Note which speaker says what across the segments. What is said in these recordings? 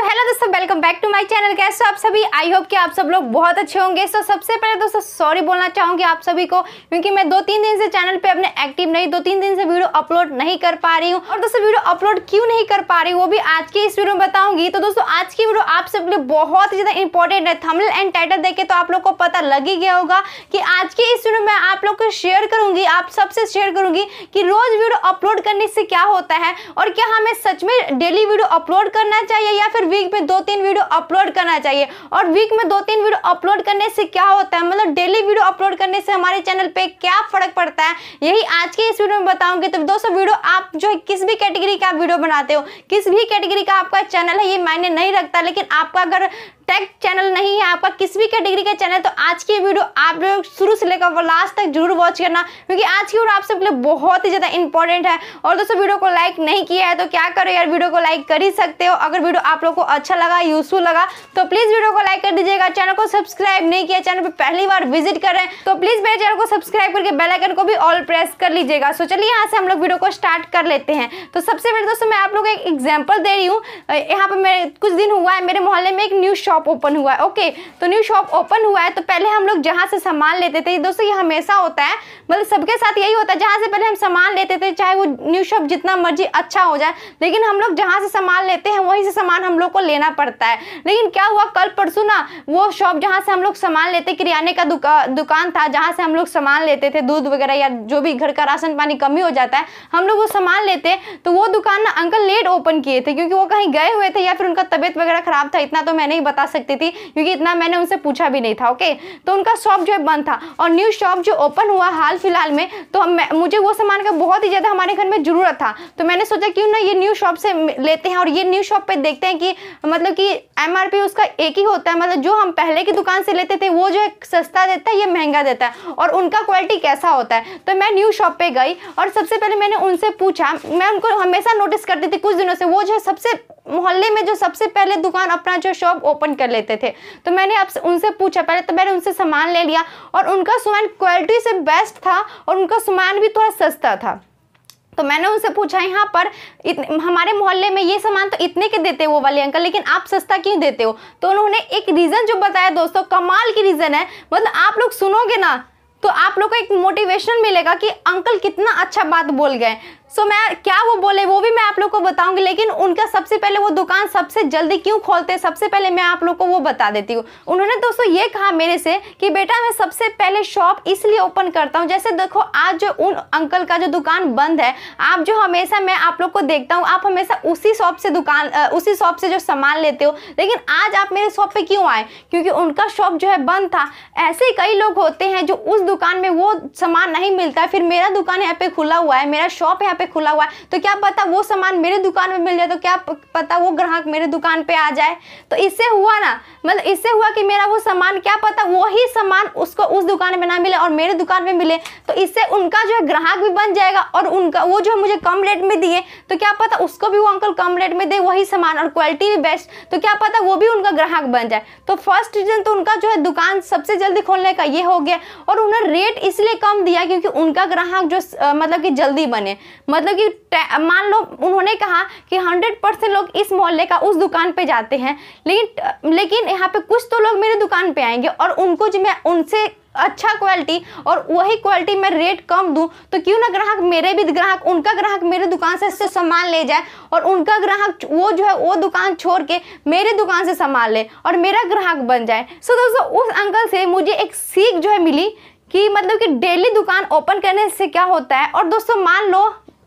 Speaker 1: सो तो हेलो दोस्तों welcome back to my channel कैसे हो आप सभी आई होप कि आप सब लोग बहुत अच्छे होंगे सो so, सबसे पहले दोस्तों सॉरी बोलना चाहूँगी आप सभी को क्योंकि मैं दो तीन दिन से चैनल पे अपने एक्टिव नहीं दो तीन दिन से वीडियो अपलोड नहीं कर पा रही हूँ और दोस्तों वीडियो अपलोड क्यों नहीं कर पा रही वो भी आज की इस वीडियो में बताऊंगी तो दोस्तों आज की वीडियो आप सब लोग बहुत ज़्यादा इंपॉर्टेंट है थमल एंड टाइटल देखे तो आप लोग को पता लग ही गया होगा कि आज की इस वीडियो में आप लोग को शेयर करूंगी आप सबसे शेयर करूंगी कि रोज़ वीडियो अपलोड करने से क्या होता है और क्या हमें सच में डेली वीडियो अपलोड करना चाहिए या फिर वीक में दो तीन वीडियो अपलोड करना चाहिए और वीक में दो तीन वीडियो अपलोड करने से क्या होता है मतलब डेली वीडियो अपलोड करने से हमारे चैनल पे क्या फर्क पड़ता है यही आज के इस वीडियो में बताऊंगी तो दोस्तों वीडियो आप जो है किस भी कैटेगरी का वीडियो बनाते हो किस भी कैटेगरी का आपका चैनल है ये मायने नहीं रखता लेकिन आपका अगर टेक चैनल नहीं है आपका किसी भी कैटेगरी का चैनल तो आज की वीडियो आप लोग शुरू से लेकर लास्ट तक जरूर वॉच करना क्योंकि आज की वीडियो आप सबके लिए बहुत ही ज़्यादा इंपॉर्टेंट है और दोस्तों वीडियो को लाइक नहीं किया है तो क्या करो यार वीडियो को लाइक कर ही सकते हो अगर वीडियो आप लोग को अच्छा लगा यूजफुल लगा तो प्लीज़ वीडियो को लाइक कर दीजिएगा चैनल को सब्सक्राइब नहीं किया चैनल पर पहली बार विजिट कर रहे हैं तो प्लीज़ मेरे चैनल को सब्सक्राइब करके बेलाइकन को भी ऑल प्रेस कर लीजिएगा सो चलिए यहाँ से हम लोग वीडियो को स्टार्ट कर लेते हैं तो सबसे पहले दोस्तों मैं आप लोग एक एग्जाम्पल दे रही हूँ यहाँ पर मेरे कुछ दिन हुआ है मेरे मोहल्ले में एक न्यू शॉप शॉप ओपन हुआ है ओके तो न्यू शॉप ओपन हुआ है तो पहले हम लोग जहाँ से सामान लेते थे दोस्तों ये हमेशा होता है मतलब सबके साथ यही होता है जहाँ से पहले हम सामान लेते थे चाहे वो न्यू शॉप जितना मर्जी अच्छा हो जाए लेकिन हम लोग जहाँ से सामान लेते हैं वहीं से सामान हम लोग को लेना पड़ता है लेकिन क्या हुआ कल परसों ना वो शॉप जहाँ से हम लोग सामान लेते किराने का दुकान था जहाँ से हम लोग सामान लेते थे दूध वगैरह या जो भी घर का राशन पानी कमी हो जाता है हम लोग वो सामान लेते तो वो दुकान ना अंकल लेट ओपन किए थे क्योंकि वो कहीं गए हुए थे या फिर उनका तबियत वगैरह खराब था इतना तो मैं नहीं बता सकती थी क्योंकि इतना मैंने उनसे पूछा भी नहीं था ओके तो उनका शॉप जो है बंद था और न्यू शॉप जो ओपन हुआ हाल फिलहाल में तो मुझे वो सामान का बहुत ही ज़्यादा हमारे घर में ज़रूरत था तो मैंने सोचा क्यों ना ये न्यू शॉप से लेते हैं और ये न्यू शॉप पर देखते हैं कि मतलब कि एम उसका एक ही होता है मतलब जो हम पहले की दुकान से लेते थे वो जो है सस्ता देता है ये महंगा देता है और उनका क्वालिटी कैसा होता है तो मैं न्यू शॉप पर गई और सबसे पहले मैंने उनसे पूछा मैं उनको हमेशा नोटिस करती थी कुछ दिनों से वो जो है सबसे मोहल्ले में जो सबसे पहले दुकान अपना जो शॉप ओपन कर लेते थे तो मैंने आप उनसे पूछा पहले तो मैंने उनसे सामान ले लिया और उनका सामान क्वालिटी से बेस्ट था और उनका सामान भी थोड़ा सस्ता था तो मैंने उनसे पूछा यहाँ पर हमारे मोहल्ले में ये सामान तो इतने के देते हो वाले अंकल लेकिन आप सस्ता क्यों देते हो तो उन्होंने एक रीज़न जो बताया दोस्तों कमाल की रीज़न है मतलब आप लोग सुनोगे ना तो आप लोग को एक मोटिवेशन मिलेगा कि अंकल कितना अच्छा बात बोल गए सो मैं क्या वो बोले वो भी मैं आप लोग को बताऊंगी लेकिन उनका सबसे पहले वो दुकान सबसे जल्दी क्यों खोलते हैं सबसे पहले मैं आप लोग को वो बता देती हूँ उन्होंने दोस्तों ये कहा मेरे से कि बेटा मैं सबसे पहले शॉप इसलिए ओपन करता हूँ जैसे देखो आज जो उन अंकल का जो दुकान बंद है आप जो हमेशा मैं आप लोग को देखता हूँ आप हमेशा उसी शॉप से दुकान उसी शॉप से जो सामान लेते हो लेकिन आज आप मेरे शॉप पर क्यों आए क्योंकि उनका शॉप जो है बंद था ऐसे कई लोग होते हैं जो उस दुकान में वो सामान नहीं मिलता फिर मेरा दुकान यहाँ पे खुला हुआ है मेरा शॉप यहाँ पे खुला हुआ है तो क्या पता वो सामान मेरे दुकान में मिल जाए तो क्या पता वो ग्राहक मेरे दुकान पे आ जाए तो इससे हुआ ना मतलब इससे हुआ कि मेरा वो सामान क्या पता वही सामान उसको उस दुकान में ना मिले और मेरे दुकान में मिले तो इससे उनका जो है ग्राहक भी बन जाएगा और उनका वो जो है मुझे कम रेट में दिए तो क्या पता उसको भी वो अंकल कम रेट में दे वही सामान और क्वालिटी भी बेस्ट तो क्या पता वो भी उनका ग्राहक बन जाए तो फर्स्ट रीजन तो उनका जो है दुकान सबसे जल्दी खोलने का ये हो गया और उन्होंने रेट इसलिए कम दिया क्योंकि उनका ग्राहक जो मतलब कि जल्दी बने मतलब कि मान लो उन्होंने कहा कि हंड्रेड परसेंट लोग इस मोहल्ले का उस दुकान पे जाते हैं लेकिन लेकिन यहाँ पे कुछ तो लोग मेरे दुकान पे आएंगे और उनको जो मैं उनसे अच्छा क्वालिटी और वही क्वालिटी में रेट कम दूं तो क्यों ना ग्राहक मेरे भी ग्राहक उनका ग्राहक मेरे दुकान से से सामान ले जाए और उनका ग्राहक वो जो है वो दुकान छोड़ के मेरे दुकान से सामान ले और मेरा ग्राहक बन जाए सो दोस्तों उस अंकल से मुझे एक सीख जो है मिली कि मतलब कि डेली दुकान ओपन करने से क्या होता है और दोस्तों मान लो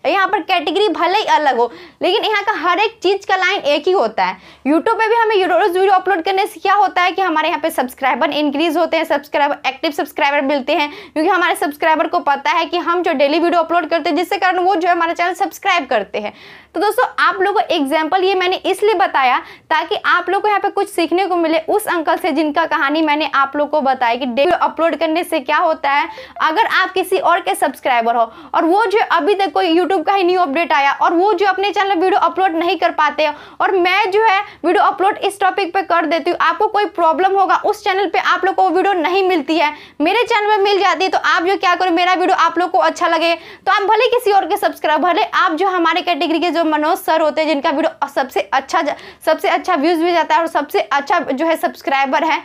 Speaker 1: यहाँ पर कैटेगरी भले ही अलग हो लेकिन यहाँ का हर एक चीज़ का लाइन एक ही होता है यूट्यूब पे भी हमें रोज वीडियो अपलोड करने से क्या होता है कि हमारे यहाँ पे सब्सक्राइबर इंक्रीज होते हैं सब्सक्राइबर एक्टिव सब्सक्राइबर मिलते हैं क्योंकि हमारे सब्सक्राइबर को पता है कि हम जो डेली वीडियो अपलोड करते हैं जिसके कारण वो जो है हमारा चैनल सब्सक्राइब करते हैं तो दोस्तों आप लोगों को एग्जाम्पल ये मैंने इसलिए बताया ताकि आप लोग को यहाँ पे कुछ सीखने को मिले उस अंकल से जिनका कहानी मैंने आप लोग को बताया कि डेली अपलोड करने से क्या होता है अगर आप किसी और के सब्सक्राइबर हो और वो जो अभी तक कोई यूट्यूब YouTube का ही न्यू अपडेट आया और वो जो अपने चैनल वीडियो अपलोड नहीं कर पाते और मैं जो है वीडियो अपलोड इस टॉपिक पे कर देती हूँ आपको कोई प्रॉब्लम होगा उस चैनल पे आप लोग को वीडियो नहीं मिलती है मेरे चैनल में मिल जाती है तो आप जो क्या करो मेरा वीडियो आप लोग को अच्छा लगे तो आप भले किसी और के सब्सक्राइब भले आप जो हमारे कैटेगरी के जो मनोज सर होते हैं जिनका वीडियो सबसे अच्छा सबसे अच्छा व्यूज़ भी जाता है और सबसे अच्छा जो है सब्सक्राइबर है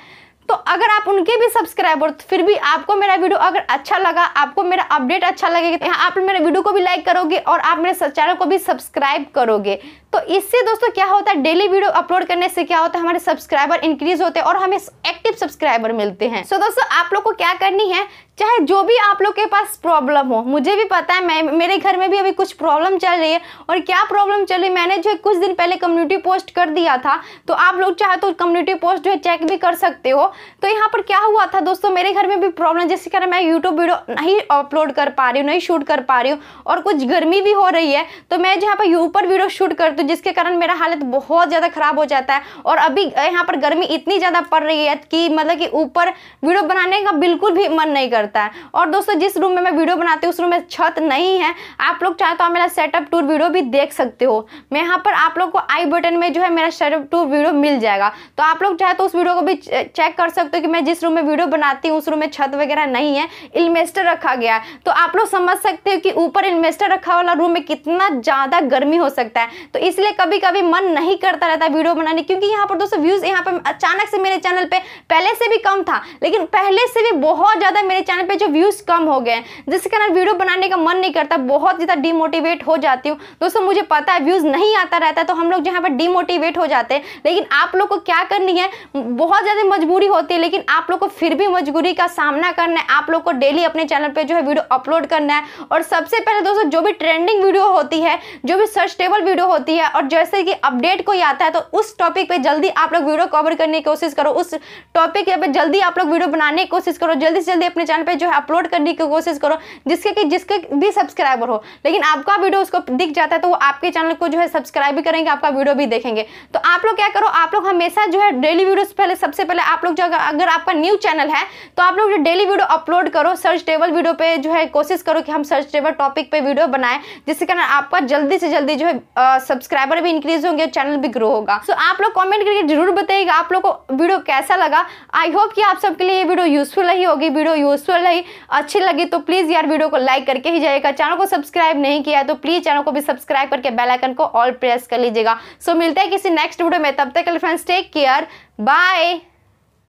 Speaker 1: तो अगर आप उनके भी सब्सक्राइबर तो फिर भी आपको मेरा वीडियो अगर अच्छा लगा आपको मेरा अपडेट अच्छा लगेगा तो यहाँ आप मेरे वीडियो को भी लाइक करोगे और आप मेरे चैनल को भी सब्सक्राइब करोगे तो इससे दोस्तों क्या होता है डेली वीडियो अपलोड करने से क्या होता है हमारे सब्सक्राइबर इंक्रीज होते हैं और हमें एक्टिव सब्सक्राइबर मिलते हैं सो so, दोस्तों आप लोग को क्या करनी है चाहे जो भी आप लोग के पास प्रॉब्लम हो मुझे भी पता है मैं मेरे घर में भी अभी कुछ प्रॉब्लम चल रही है और क्या प्रॉब्लम चल रही है मैंने जो है कुछ दिन पहले कम्युनिटी पोस्ट कर दिया था तो आप लोग चाहे तो कम्युनिटी पोस्ट जो है चेक भी कर सकते हो तो यहाँ पर क्या हुआ था दोस्तों मेरे घर में भी प्रॉब्लम जिसके कारण मैं यूट्यूब वीडियो नहीं अपलोड कर पा रही हूँ नहीं शूट कर पा रही हूँ और कुछ गर्मी भी हो रही है तो मैं जहाँ पर ऊपर वीडियो शूट करती हूँ जिसके कारण मेरा हालत बहुत ज़्यादा ख़राब हो जाता है और अभी यहाँ पर गर्मी इतनी ज़्यादा पड़ रही है कि मतलब कि ऊपर वीडियो बनाने का बिल्कुल भी मन नहीं करता है और दोस्तों जिस रूम में मैं वीडियो बनाती हूँ उस रूम में छत नहीं है आप लोग चाहे तो आप मेरा सेटअप टूर वीडियो भी देख सकते हो मैं यहाँ पर आप लोग को आई बटन में जो है मेरा सेटअप टूर वीडियो मिल जाएगा तो आप लोग चाहे तो उस वीडियो को भी चेक कर सकते हो कि मैं जिस रूम में वीडियो बनाती हूँ उस रूम में छत वगैरह नहीं है इन्वेस्टर रखा गया है तो आप लोग समझ सकते हो कि ऊपर इन्वेस्टर रखा वाला रूम में कितना ज़्यादा गर्मी हो सकता है तो इसलिए कभी कभी मन नहीं करता रहता वीडियो बनाने क्योंकि यहाँ पर दोस्तों व्यूज़ यहाँ पर अचानक से मेरे चैनल पर पहले से भी कम था लेकिन पहले से भी बहुत ज़्यादा मेरे चैनल चैनल पे जो व्यूज़ कम हो गए हैं जिसके कारण वीडियो बनाने का मन नहीं करता बहुत ज़्यादा डिमोटिवेट हो जाती हूँ दोस्तों मुझे पता है व्यूज़ नहीं आता रहता तो हम लोग जहाँ पर डिमोटिवेट हो जाते हैं लेकिन आप लोग को क्या करनी है बहुत ज़्यादा मजबूरी होती है लेकिन आप लोग को फिर भी मजबूरी का सामना करना है आप लोग को डेली अपने चैनल पर जो है वीडियो अपलोड करना है और सबसे पहले दोस्तों जो भी ट्रेंडिंग वीडियो होती है जो भी सर्चटेबल वीडियो होती है और जैसे कि अपडेट कोई आता है तो उस टॉपिक पे जल्दी आप लोग वीडियो कवर करने की कोशिश करो उस टॉपिक पे जल्दी आप लोग वीडियो बनाने की कोशिश करो जल्दी से जल्दी अपने चैनल पे जो है अपलोड करने की कोशिश करो जिसके कि जिसके भी सब्सक्राइबर हो लेकिन आपका वीडियो उसको दिख जाता है तो वो आपके चैनल को जो है सब्सक्राइब भी करेंगे आपका वीडियो भी देखेंगे तो आप लोग क्या करो आप लोग हमेशा जो है डेली वीडियो पहले सबसे पहले आप लोग जो अगर आपका न्यू चैनल है तो आप लोग जो डेली वीडियो अपलोड करो सर्च टेबल वीडियो पर जो है कोशिश करो कि हम सर्च टेबल टॉपिक पर वीडियो बनाएं जिसके कारण आपका जल्दी से जल्दी जो है सब्सक्राइबर भी इंक्रीज होंगे और चैनल भी ग्रो होगा तो आप लोग कॉमेंट करके जरूर बताइएगा आप लोग को वीडियो कैसा लगा आई होप कि आप सबके लिए ये वीडियो यूजफुल रही होगी वीडियो यूजफुल वीडियो लगी अच्छी लगी तो प्लीज़ यार वीडियो को लाइक करके ही जाइएगा चैनल को सब्सक्राइब नहीं किया तो प्लीज़ चैनल को भी सब्सक्राइब करके बेलाइकन को ऑल प्रेस कर लीजिएगा सो मिलते हैं किसी नेक्स्ट वीडियो में तब तक फ्रेंड्स टेक केयर बाय